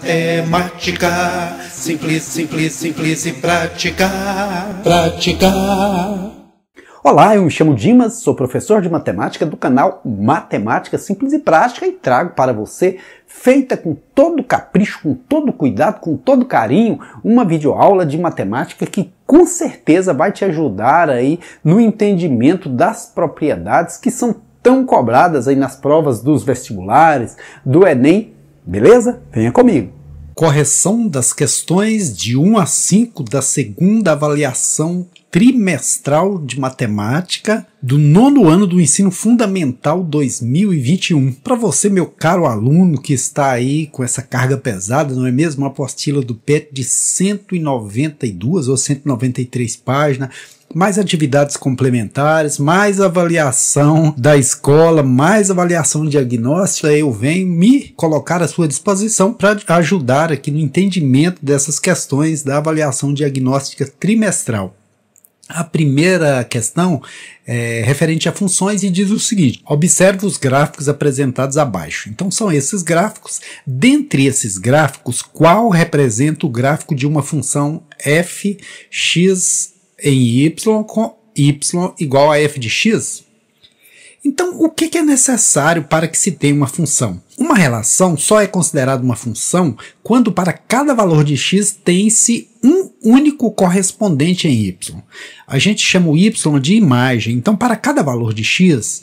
matemática, simples, simples, simples e praticar, praticar. Olá, eu me chamo Dimas, sou professor de matemática do canal Matemática Simples e Prática e trago para você, feita com todo capricho, com todo cuidado, com todo carinho, uma videoaula de matemática que com certeza vai te ajudar aí no entendimento das propriedades que são tão cobradas aí nas provas dos vestibulares, do Enem Beleza? Venha comigo. Correção das questões de 1 a 5 da segunda avaliação trimestral de matemática do nono ano do ensino fundamental 2021. Para você, meu caro aluno que está aí com essa carga pesada, não é mesmo? Uma apostila do PET de 192 ou 193 páginas mais atividades complementares, mais avaliação da escola, mais avaliação diagnóstica, eu venho me colocar à sua disposição para ajudar aqui no entendimento dessas questões da avaliação diagnóstica trimestral. A primeira questão é referente a funções e diz o seguinte: observe os gráficos apresentados abaixo. Então, são esses gráficos. Dentre esses gráficos, qual representa o gráfico de uma função f, x em y com y igual a f de x? Então, o que é necessário para que se tenha uma função? Uma relação só é considerada uma função quando para cada valor de x tem-se um único correspondente em y. A gente chama o y de imagem. Então, para cada valor de x,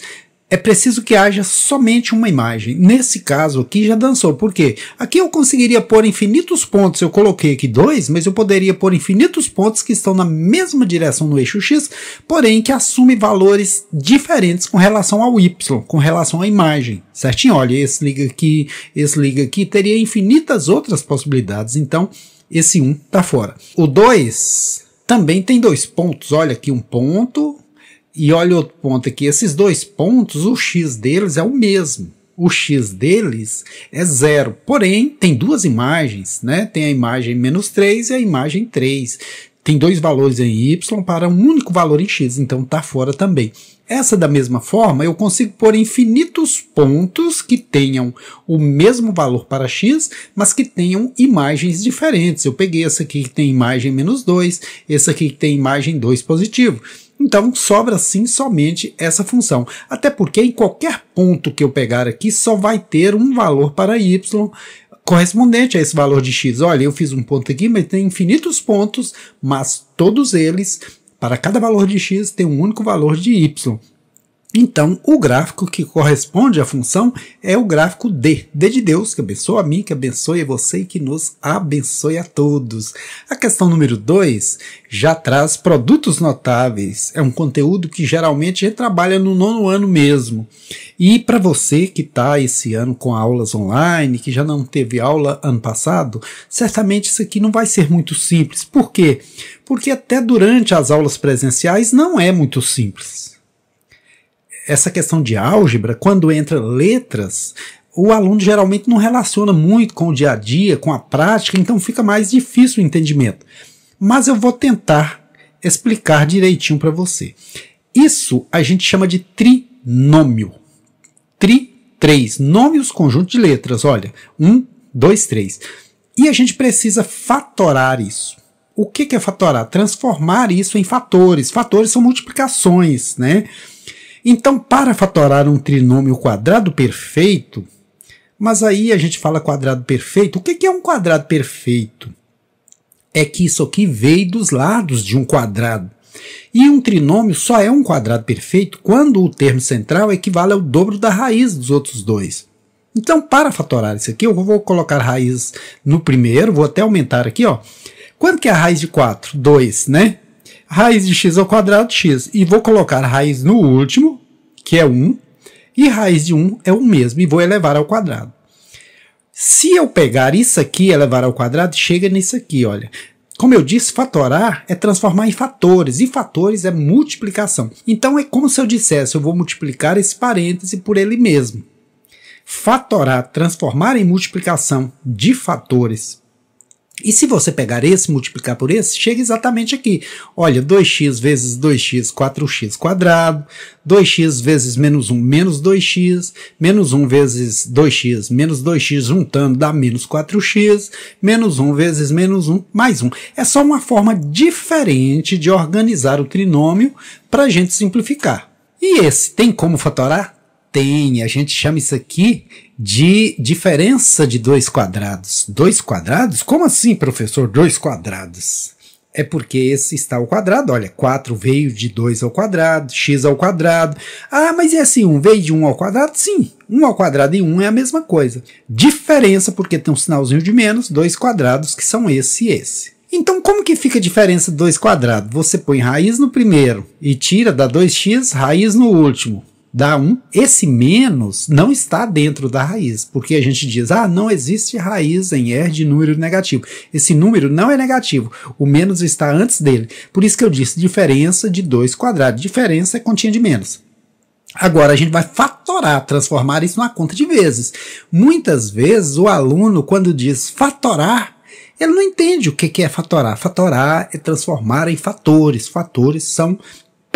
é preciso que haja somente uma imagem. Nesse caso aqui já dançou, porque aqui eu conseguiria pôr infinitos pontos, eu coloquei aqui dois, mas eu poderia pôr infinitos pontos que estão na mesma direção no eixo X, porém que assumem valores diferentes com relação ao Y, com relação à imagem, certinho? Olha, esse liga aqui, esse liga aqui, teria infinitas outras possibilidades, então esse 1 um está fora. O 2 também tem dois pontos, olha aqui um ponto, e olha outro ponto aqui, esses dois pontos, o x deles é o mesmo. O x deles é zero. Porém, tem duas imagens, né? Tem a imagem menos 3 e a imagem 3. Tem dois valores em y para um único valor em x, então está fora também. Essa da mesma forma, eu consigo pôr infinitos pontos que tenham o mesmo valor para x, mas que tenham imagens diferentes. Eu peguei essa aqui que tem imagem menos 2, essa aqui que tem imagem 2 positivo. Então sobra sim somente essa função. Até porque em qualquer ponto que eu pegar aqui só vai ter um valor para y correspondente a esse valor de x. Olha, eu fiz um ponto aqui, mas tem infinitos pontos, mas todos eles, para cada valor de x, tem um único valor de y. Então, o gráfico que corresponde à função é o gráfico D. D de Deus, que abençoa a mim, que abençoe você e que nos abençoe a todos. A questão número 2 já traz produtos notáveis. É um conteúdo que geralmente a gente trabalha no nono ano mesmo. E para você que está esse ano com aulas online, que já não teve aula ano passado, certamente isso aqui não vai ser muito simples. Por quê? Porque até durante as aulas presenciais não é muito simples essa questão de álgebra, quando entra letras, o aluno geralmente não relaciona muito com o dia a dia, com a prática, então fica mais difícil o entendimento. Mas eu vou tentar explicar direitinho para você. Isso a gente chama de trinômio. Tri, três. Nômios, conjunto de letras. Olha, um, dois, três. E a gente precisa fatorar isso. O que, que é fatorar? Transformar isso em fatores. Fatores são multiplicações, né? Então, para fatorar um trinômio quadrado perfeito, mas aí a gente fala quadrado perfeito, o que é um quadrado perfeito? É que isso aqui veio dos lados de um quadrado. E um trinômio só é um quadrado perfeito quando o termo central equivale ao dobro da raiz dos outros dois. Então, para fatorar isso aqui, eu vou colocar raiz no primeiro, vou até aumentar aqui, ó. Quanto que é a raiz de 4? 2, né? raiz de x ao quadrado de x. E vou colocar raiz no último, que é 1, e raiz de 1 é o mesmo, e vou elevar ao quadrado. Se eu pegar isso aqui e elevar ao quadrado, chega nisso aqui, olha. Como eu disse, fatorar é transformar em fatores, e fatores é multiplicação. Então é como se eu dissesse, eu vou multiplicar esse parêntese por ele mesmo. Fatorar, transformar em multiplicação de fatores, e se você pegar esse multiplicar por esse, chega exatamente aqui. Olha, 2x vezes 2x, 4x quadrado, 2x vezes menos 1, menos 2x, menos 1 vezes 2x, menos 2x juntando dá menos 4x, menos 1 vezes menos 1, mais 1. É só uma forma diferente de organizar o trinômio para a gente simplificar. E esse tem como fatorar? Tem, a gente chama isso aqui de diferença de dois quadrados. Dois quadrados? Como assim, professor? Dois quadrados? É porque esse está ao quadrado. Olha, 4 veio de 2 ao quadrado, x ao quadrado. Ah, mas é assim, 1 um veio de 1 um ao quadrado? Sim, 1 um ao quadrado e 1 é a mesma coisa. Diferença porque tem um sinalzinho de menos, dois quadrados que são esse e esse. Então, como que fica a diferença de 2 quadrado? Você põe raiz no primeiro e tira, dá 2x, raiz no último dá um. Esse menos não está dentro da raiz, porque a gente diz, ah, não existe raiz em R de número negativo. Esse número não é negativo, o menos está antes dele. Por isso que eu disse diferença de 2 quadrados. Diferença é continha de menos. Agora a gente vai fatorar, transformar isso numa conta de vezes. Muitas vezes o aluno, quando diz fatorar, ele não entende o que é fatorar. Fatorar é transformar em fatores. Fatores são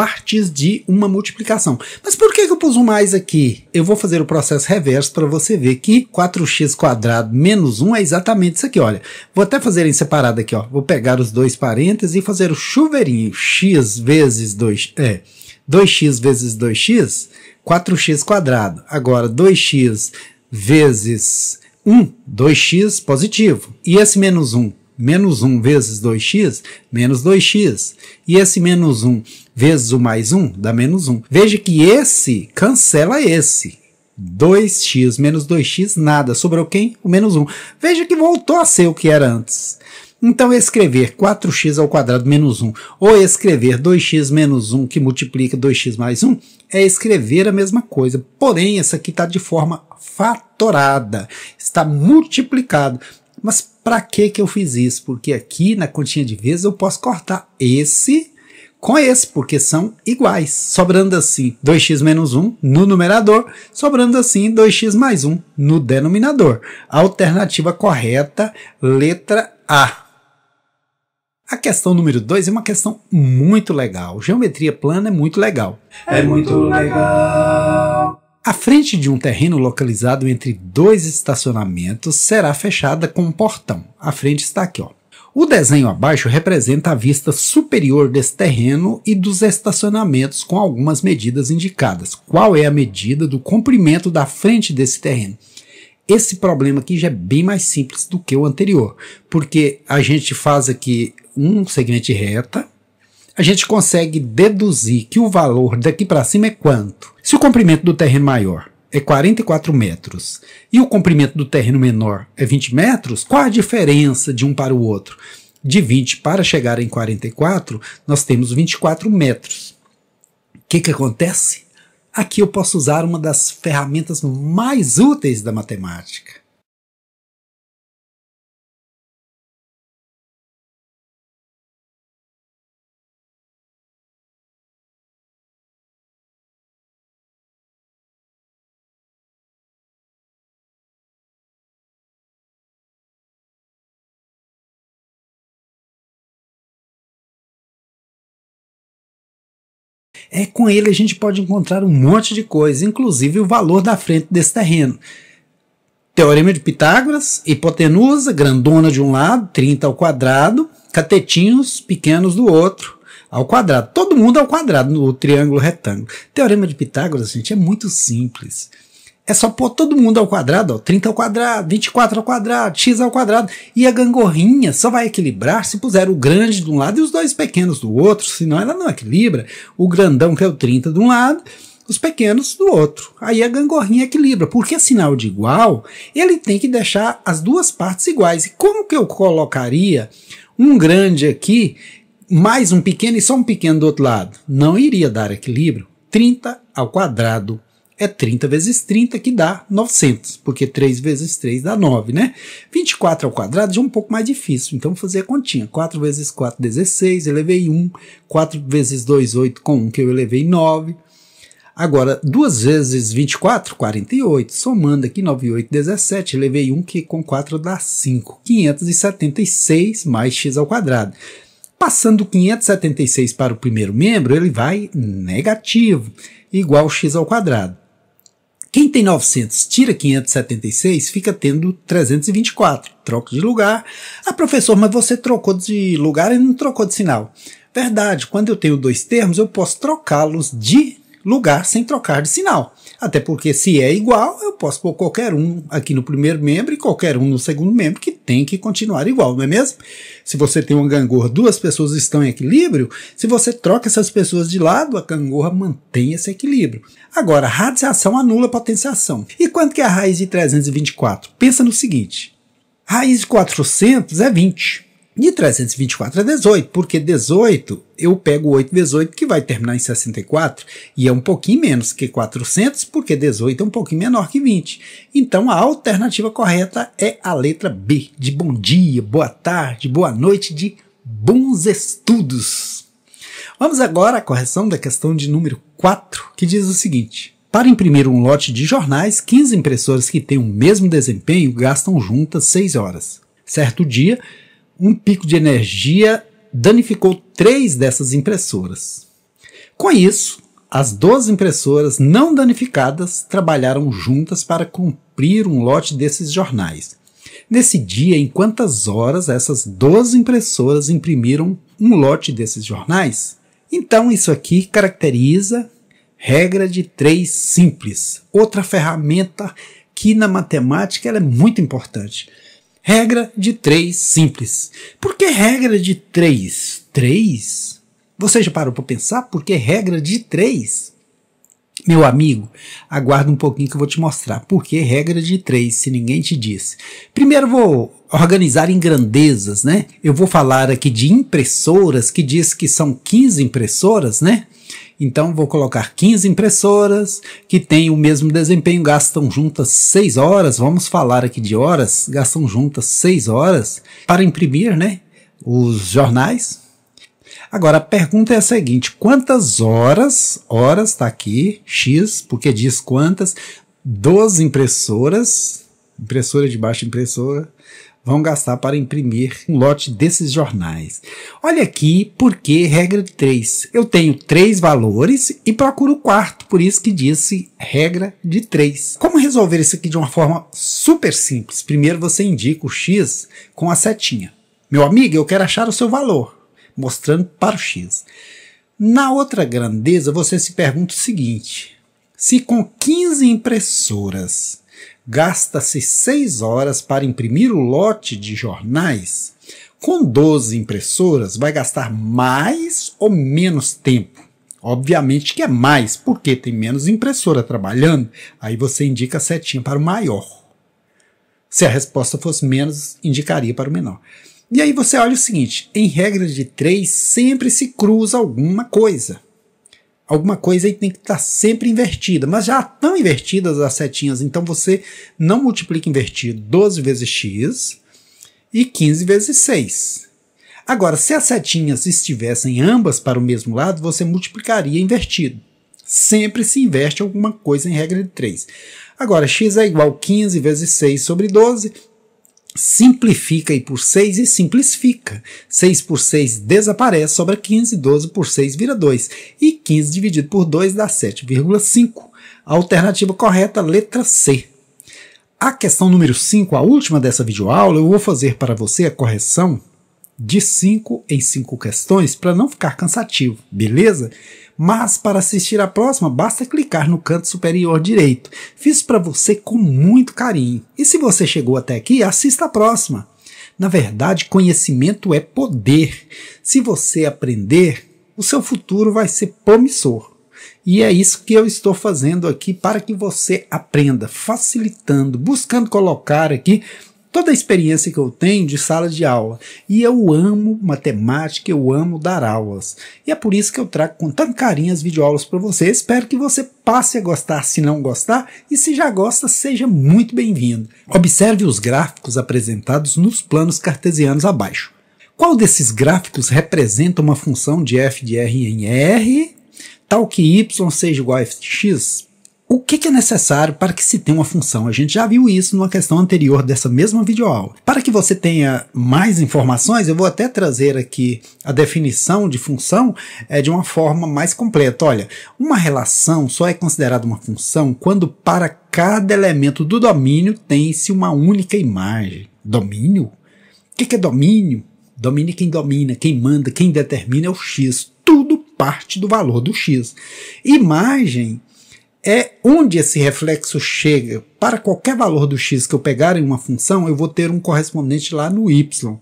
partes de uma multiplicação. Mas por que, eu pus um mais aqui? Eu vou fazer o processo reverso para você ver que 4x² menos 1 é exatamente isso aqui, olha. Vou até fazer em separado aqui, ó. Vou pegar os dois parênteses e fazer o chuveirinho. x vezes 2, é, 2x vezes 2x, 4x². Agora, 2x vezes 1, 2x positivo. E esse menos 1? Menos 1 vezes 2x, menos 2x. E esse menos 1 vezes o mais 1 dá menos 1. Veja que esse cancela esse. 2x menos 2x, nada. Sobrou quem? O menos 1. Veja que voltou a ser o que era antes. Então, escrever 4x ao quadrado menos 1 ou escrever 2x menos 1 que multiplica 2x mais 1 é escrever a mesma coisa. Porém, essa aqui está de forma fatorada, está multiplicado. Mas para que, que eu fiz isso? Porque aqui na continha de vezes eu posso cortar esse com esse, porque são iguais, sobrando assim 2x menos 1 no numerador, sobrando assim 2x mais 1 no denominador. Alternativa correta, letra A. A questão número 2 é uma questão muito legal. Geometria plana é muito legal. É muito legal. A frente de um terreno localizado entre dois estacionamentos será fechada com um portão. A frente está aqui, ó. O desenho abaixo representa a vista superior desse terreno e dos estacionamentos com algumas medidas indicadas. Qual é a medida do comprimento da frente desse terreno? Esse problema aqui já é bem mais simples do que o anterior, porque a gente faz aqui um segmento reta, a gente consegue deduzir que o valor daqui para cima é quanto? Se o comprimento do terreno é maior é 44 metros e o comprimento do terreno menor é 20 metros, qual a diferença de um para o outro? De 20 para chegar em 44, nós temos 24 metros. O que, que acontece? Aqui eu posso usar uma das ferramentas mais úteis da matemática É com ele a gente pode encontrar um monte de coisa, inclusive o valor da frente desse terreno. Teorema de Pitágoras, hipotenusa, grandona de um lado, 30 ao quadrado, catetinhos pequenos do outro, ao quadrado. Todo mundo ao quadrado no triângulo retângulo. Teorema de Pitágoras, gente, é muito simples. É só pôr todo mundo ao quadrado, ó, 30 ao quadrado, 24 ao quadrado, x ao quadrado. E a gangorrinha só vai equilibrar se puser o grande de um lado e os dois pequenos do outro, senão ela não equilibra. O grandão, que é o 30 de um lado, os pequenos do outro. Aí a gangorrinha equilibra, porque é sinal de igual, ele tem que deixar as duas partes iguais. E como que eu colocaria um grande aqui, mais um pequeno e só um pequeno do outro lado? Não iria dar equilíbrio. 30 ao quadrado é 30 vezes 30, que dá 900, porque 3 vezes 3 dá 9, né? 24 ao quadrado já é um pouco mais difícil, então vou fazer a continha. 4 vezes 4, 16, elevei 1. 4 vezes 2, 8, com 1 que eu elevei 9. Agora, 2 vezes 24, 48. Somando aqui 9, 8, 17, elevei 1, que com 4 dá 5. 576 mais x ao quadrado. Passando 576 para o primeiro membro, ele vai negativo, igual x ao quadrado. Quem tem 900 tira 576, fica tendo 324. Troca de lugar. Ah, professor, mas você trocou de lugar e não trocou de sinal. Verdade, quando eu tenho dois termos, eu posso trocá-los de lugar sem trocar de sinal. Até porque se é igual, eu posso pôr qualquer um aqui no primeiro membro e qualquer um no segundo membro, que tem que continuar igual, não é mesmo? Se você tem uma gangorra, duas pessoas estão em equilíbrio, se você troca essas pessoas de lado, a gangorra mantém esse equilíbrio. Agora, radiação anula a potenciação. E quanto que é a raiz de 324? Pensa no seguinte, raiz de 400 é 20. De 324 a 18, porque 18 eu pego 8 vezes 8 que vai terminar em 64 e é um pouquinho menos que 400, porque 18 é um pouquinho menor que 20. Então a alternativa correta é a letra B, de bom dia, boa tarde, boa noite, de bons estudos. Vamos agora à correção da questão de número 4, que diz o seguinte: para imprimir um lote de jornais, 15 impressoras que têm o mesmo desempenho gastam juntas 6 horas. Certo dia, um pico de energia danificou três dessas impressoras. Com isso, as duas impressoras não danificadas trabalharam juntas para cumprir um lote desses jornais. Nesse dia, em quantas horas essas duas impressoras imprimiram um lote desses jornais? Então, isso aqui caracteriza regra de três simples, outra ferramenta que na matemática é muito importante. Regra de três simples. Por que regra de três? Três? Você já parou para pensar por que regra de três, Meu amigo, aguarda um pouquinho que eu vou te mostrar por que regra de três se ninguém te disse. Primeiro vou organizar em grandezas, né? Eu vou falar aqui de impressoras, que diz que são 15 impressoras, né? Então vou colocar 15 impressoras que têm o mesmo desempenho, gastam juntas 6 horas, vamos falar aqui de horas, gastam juntas 6 horas para imprimir, né? Os jornais. Agora a pergunta é a seguinte: quantas horas, horas está aqui, X, porque diz quantas, 12 impressoras, impressora de baixa impressora, vão gastar para imprimir um lote desses jornais. Olha aqui porque regra de três. Eu tenho três valores e procuro o quarto, por isso que disse regra de três. Como resolver isso aqui de uma forma super simples? Primeiro você indica o x com a setinha. Meu amigo, eu quero achar o seu valor, mostrando para o x. Na outra grandeza, você se pergunta o seguinte: se com 15 impressoras gasta-se seis horas para imprimir o lote de jornais. Com 12 impressoras, vai gastar mais ou menos tempo? Obviamente que é mais, porque tem menos impressora trabalhando. Aí você indica a setinha para o maior. Se a resposta fosse menos, indicaria para o menor. E aí você olha o seguinte: em regra de três, sempre se cruza alguma coisa alguma coisa aí tem que estar tá sempre invertida, mas já estão invertidas as setinhas, então você não multiplica invertido 12 vezes x e 15 vezes 6. Agora, se as setinhas estivessem ambas para o mesmo lado, você multiplicaria invertido. Sempre se inverte alguma coisa em regra de 3. Agora, x é igual a 15 vezes 6 sobre 12, simplifica e por 6 e simplifica. 6 por 6 desaparece, sobra 15, 12 por 6 vira 2. E 15 dividido por 2 dá 7,5. alternativa correta, letra C. A questão número 5, a última dessa videoaula, eu vou fazer para você a correção de 5 em 5 questões para não ficar cansativo, beleza? Mas para assistir a próxima, basta clicar no canto superior direito. Fiz para você com muito carinho. E se você chegou até aqui, assista a próxima. Na verdade, conhecimento é poder. Se você aprender, o seu futuro vai ser promissor. E é isso que eu estou fazendo aqui para que você aprenda, facilitando, buscando colocar aqui toda a experiência que eu tenho de sala de aula. E eu amo matemática, eu amo dar aulas. E é por isso que eu trago com tanto carinho as videoaulas para você. Espero que você passe a gostar se não gostar, e se já gosta, seja muito bem-vindo. Observe os gráficos apresentados nos planos cartesianos abaixo. Qual desses gráficos representa uma função de f de r em r, tal que y seja igual a f de x? O que, é necessário para que se tenha uma função? A gente já viu isso numa questão anterior dessa mesma videoaula. Para que você tenha mais informações, eu vou até trazer aqui a definição de função é, de uma forma mais completa. Olha, uma relação só é considerada uma função quando para cada elemento do domínio tem-se uma única imagem. Domínio? O que, que é domínio? Domínio é quem domina, quem manda, quem determina é o X. Tudo parte do valor do X. Imagem é onde esse reflexo chega. Para qualquer valor do x que eu pegar em uma função, eu vou ter um correspondente lá no y.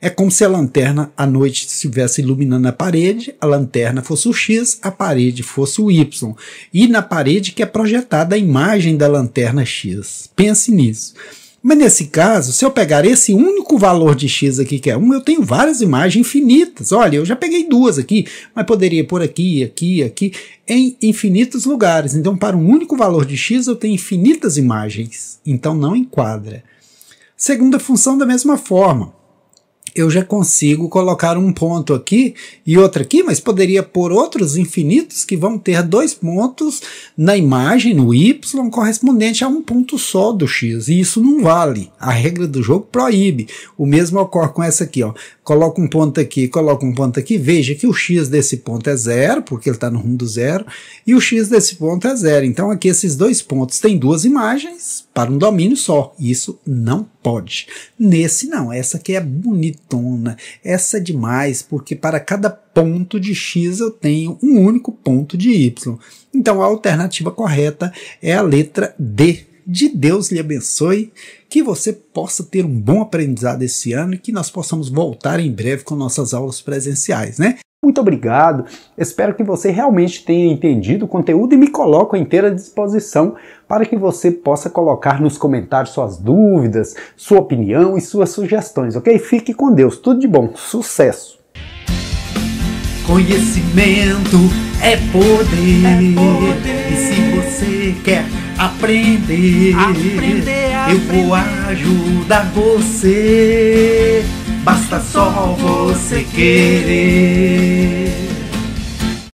É como se a lanterna à noite estivesse iluminando a parede, a lanterna fosse o x, a parede fosse o y. E na parede que é projetada a imagem da lanterna x. Pense nisso. Mas nesse caso, se eu pegar esse único valor de x aqui, que é 1, eu tenho várias imagens infinitas. Olha, eu já peguei duas aqui, mas poderia pôr aqui, aqui, aqui, em infinitos lugares. Então, para um único valor de x, eu tenho infinitas imagens. Então, não enquadra. Segunda função, da mesma forma eu já consigo colocar um ponto aqui e outro aqui, mas poderia pôr outros infinitos que vão ter dois pontos na imagem, no Y, correspondente a um ponto só do X. E isso não vale. A regra do jogo proíbe. O mesmo ocorre com essa aqui. Ó. Coloca um ponto aqui, coloca um ponto aqui. Veja que o X desse ponto é zero, porque ele está no rumo do zero, e o X desse ponto é zero. Então aqui esses dois pontos têm duas imagens para um domínio só. Isso não pode. Nesse não, essa aqui é bonitona, essa é demais, porque para cada ponto de x eu tenho um único ponto de y. Então a alternativa correta é a letra D. De Deus lhe abençoe, que você possa ter um bom aprendizado esse ano e que nós possamos voltar em breve com nossas aulas presenciais, né? Muito obrigado. Espero que você realmente tenha entendido o conteúdo e me coloco à inteira disposição para que você possa colocar nos comentários suas dúvidas, sua opinião e suas sugestões, ok? Fique com Deus. Tudo de bom. Sucesso. Conhecimento é poder. É poder. E se você quer aprender, aprender, aprender. eu vou ajudar você basta só você querer.